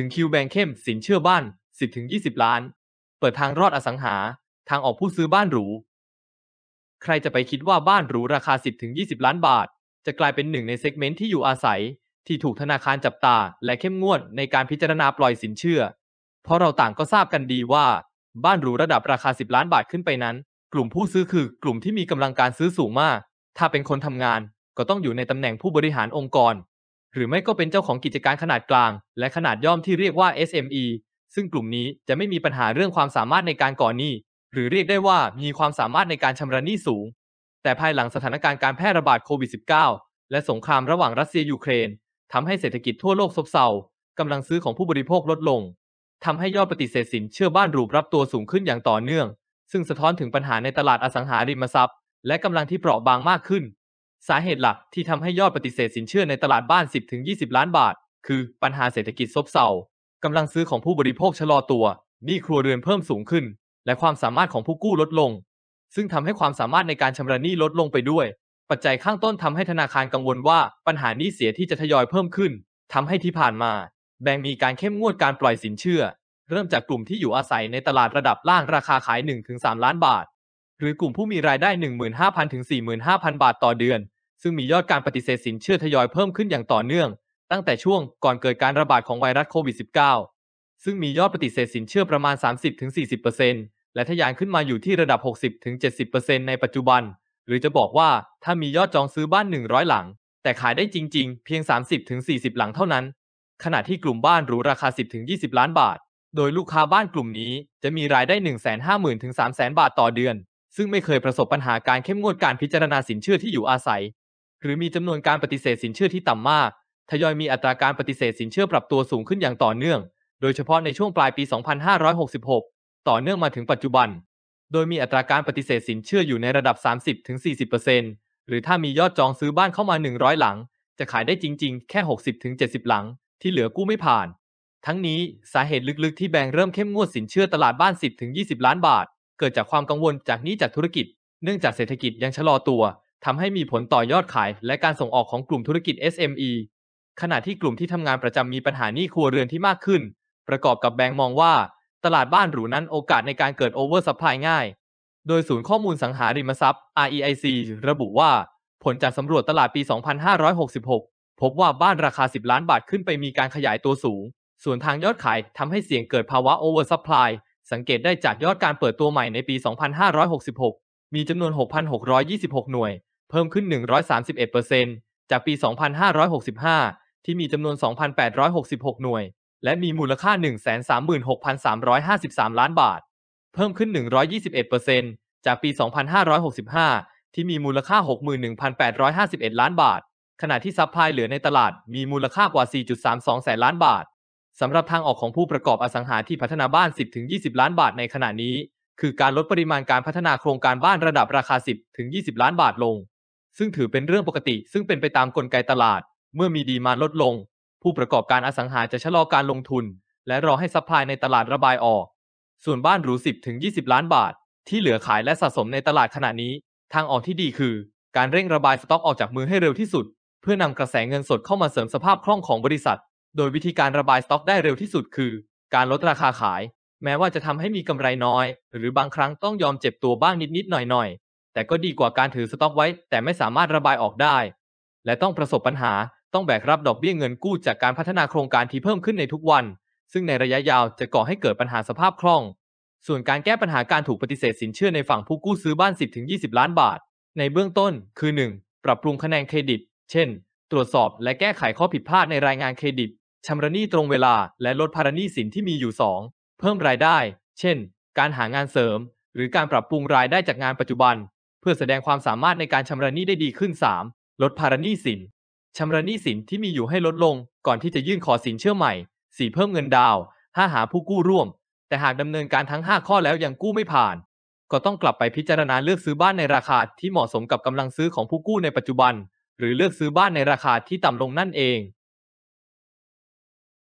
ถึงคิวแบงเข้มสินเชื่อบ้าน10-20 ล้าน เปิดทางรอดอสังหา ทางออกผู้ซื้อบ้านหรูใครจะไปคิดว่าบ้านหรูราคา 10-20 ล้านบาท จะกลายเป็นหนึ่งในเซกเมนต์ที่อยู่อาศัย ที่ถูกธนาคารจับตา และเข้มงวดในการพิจารณาปล่อยสินเชื่อ เพราะเราต่างก็ทราบกันดีว่า บ้านหรูระดับราคา 10ล้านบาทขึ้นไปนั้น กลุ่มผู้ซื้อคือกลุ่มที่มีกำลังการซื้อสูงมาก ถ้าเป็นคนทำงานก็ต้องอยู่ในตำแหน่งผู้บริหารองค์กรหรือไม่ก็เป็นเจ้าของกิจการขนาดกลาง และขนาดย่อมที่เรียกว่า SME ซึ่งกลุ่มนี้จะไม่มีปัญหาเรื่องความสามารถในการก่อหนี้ หรือเรียกได้ว่ามีความสามารถในการชำระหนี้สูง แต่ภายหลังสถานการณ์การแพร่ระบาดโควิด -19 และสงครามระหว่างรัสเซียยูเครนทำให้เศรษฐกิจทั่วโลกซบเซากำลังซื้อของผู้บริโภคลดลงทำให้ยอดปฏิเสธสินเชื่อบ้านรูปรับตัวสูงขึ้นอย่างต่อเนื่อง ซึ่งสะท้อนถึงปัญหาในตลาดอสังหาริมทรัพย์ และกำลังที่เปราะบางมากขึ้นสาเหตุหลักที่ทำให้ยอดปฏิเสธสินเชื่อในตลาดบ้าน 10-20 ล้านบาท คือปัญหาเศรษฐกิจซบเซากำลังซื้อของผู้บริโภคชะลอตัวหนี้ครัวเรือนเพิ่มสูงขึ้น และความสามารถของผู้กู้ลดลง ซึ่งทำให้ความสามารถในการชำระหนี้ลดลงไปด้วย ปัจจัยข้างต้นทำให้ธนาคารกังวลว่า ปัญหานี้เสียที่จะทยอยเพิ่มขึ้นทำให้ที่ผ่านมา แบงก์มีการเข้มงวดการปล่อยสินเชื่อ เริ่มจากกลุ่มที่อยู่อาศัยในตลาดระดับล่างราคาขาย1-3ล้านบาทหรือกลุ่มผู้มีรายได้ 15,000 ถึง 45,000 บาทต่อเดือน ซึ่งมียอดการปฏิเสธสินเชื่อทยอยเพิ่มขึ้นอย่างต่อเนื่องตั้งแต่ช่วงก่อนเกิดการระบาดของไวรัสโควิด -19 ซึ่งมียอดปฏิเสธสินเชื่อประมาณ 30-40%และทะยานขึ้นมาอยู่ที่ระดับ 60-70%ในปัจจุบัน หรือจะบอกว่าถ้ามียอดจองซื้อบ้าน 100 หลัง แต่ขายได้จริง ๆ เพียง 30-40 หลังเท่านั้น ขณะที่กลุ่มบ้านหรูราคา 10-20ล้านบาทโดยลูกค้าบ้านกลุ่มนี้จะมีรายได้150,000ถึง300,000บาทต่อเดือนซึ่งไม่เคยประสบปัญหาการเข้มงวดการพิจารณาสินเชื่อที่อยู่อาศัย หรือมีจำนวนการปฏิเสธสินเชื่อที่ต่ำมาก ทยอยมีอัตราการปฏิเสธสินเชื่อปรับตัวสูงขึ้นอย่างต่อเนื่อง โดยเฉพาะในช่วงปลายปี 2566 ต่อเนื่องมาถึงปัจจุบัน โดยมีอัตราการปฏิเสธสินเชื่ออยู่ในระดับ30-40%หรือถ้ามียอดจองซื้อบ้านเข้ามา 100 หลัง จะขายได้จริง ๆ แค่ 60-70 หลัง ที่เหลือกู้ไม่ผ่าน ทั้งนี้สาเหตุลึกๆที่แบงก์เริ่มเข้มงวดสินเชื่อตลาดบ้าน 10-20ล้านบาทเกิดจากความกังวลจากนี้จากธุรกิจ เนื่องจากเศรษฐกิจยังชะลอตัว ทำให้มีผลต่อยอดขายและการส่งออกของกลุ่มธุรกิจ SME ขณะที่กลุ่มที่ทำงานประจำมีปัญหาหนี้ครัวเรือนที่มากขึ้น ประกอบกับแบงก์มองว่าตลาดบ้านหรูนั้นโอกาสในการเกิดโอเวอร์ซัพพลายง่าย โดยศูนย์ข้อมูลสังหาริมทรัพย์ REIC ระบุว่าผลจากสำรวจตลาดปี 2566 พบว่าบ้านราคา 10 ล้านบาทขึ้นไปมีการขยายตัวสูง ส่วนทางยอดขายทำให้เสี่ยงเกิดภาวะโอเวอร์ซัพพลายสังเกตได้จากยอดการเปิดตัวใหม่ในปี 2566 มีจำนวน 6,626 หน่วย เพิ่มขึ้น 131%จากปี 2565 ที่มีจำนวน 2,866 หน่วย และมีมูลค่า 136,353 ล้านบาท เพิ่มขึ้น 121%จากปี 2565 ที่มีมูลค่า 61,851 ล้านบาท ขณะที่ซัพพลายเหลือในตลาดมีมูลค่ากว่า 4.32 แสนล้านบาทสำหรับทางออกของผู้ประกอบอสังหาที่พัฒนาบ้าน 10-20 ล้านบาทในขณะนี้ คือการลดปริมาณการพัฒนาโครงการบ้านระดับราคา 10-20 ล้านบาทลง ซึ่งถือเป็นเรื่องปกติซึ่งเป็นไปตามกลไกตลาด เมื่อมีดีมาลดลง ผู้ประกอบการอสังหาจะชะลอการลงทุน และรอให้ซัพพลายในตลาดระบายออก ส่วนบ้านหรู 10-20 ล้านบาท ที่เหลือขายและสะสมในตลาดขณะนี้ทางออกที่ดีคือ การเร่งระบายสต็อกออกจากมือให้เร็วที่สุด เพื่อนำกระแสเงินสดเข้ามาเสริมสภาพคล่องของบริษัทโดยวิธีการระบายสต็อกได้เร็วที่สุดคือ การลดราคาขาย แม้ว่าจะทำให้มีกำไรน้อย หรือบางครั้งต้องยอมเจ็บตัวบ้างนิด ๆ หน่อยๆแต่ก็ดีกว่าการถือสต็อกไว้ แต่ไม่สามารถระบายออกได้ และต้องประสบปัญหาต้องแบกรับดอกเบี้ยเงินกู้ จากการพัฒนาโครงการที่เพิ่มขึ้นในทุกวัน ซึ่งในระยะยาวจะก่อให้เกิดปัญหาสภาพคล่อง ส่วนการแก้ปัญหาการถูกปฏิเสธสินเชื่อในฝั่งผู้กู้ซื้อบ้าน 10-20 ล้านบาท ในเบื้องต้น คือ 1. ปรับปรุงคะแนนเครดิต เช่น ตรวจสอบและแก้ไขข้อผิดพลาดในรายงานเครดิตชำระหนี้ตรงเวลาและลดภาระหนี้สินที่มีอยู่ 2 เพิ่มรายได้ เช่น การหางานเสริม หรือการปรับปรุงรายได้จากงานปัจจุบัน เพื่อแสดงความสามารถในการชำระหนี้ได้ดีขึ้น 3. ลดภาระหนี้สิน ชำระหนี้สินที่มีอยู่ให้ลดลง ก่อนที่จะยื่นขอสินเชื่อใหม่ 4. เพิ่มเงินดาว 5. หาผู้กู้ร่วม แต่หากดำเนินการทั้ง 5 ข้อแล้วยังกู้ไม่ผ่าน ก็ต้องกลับไปพิจารณาเลือกซื้อบ้านในราคาที่เหมาะสมกับกำลังซื้อของผู้กู้ในปัจจุบัน หรือเลือกซื้อบ้านในราคาที่ต่ำลงนั่นเอง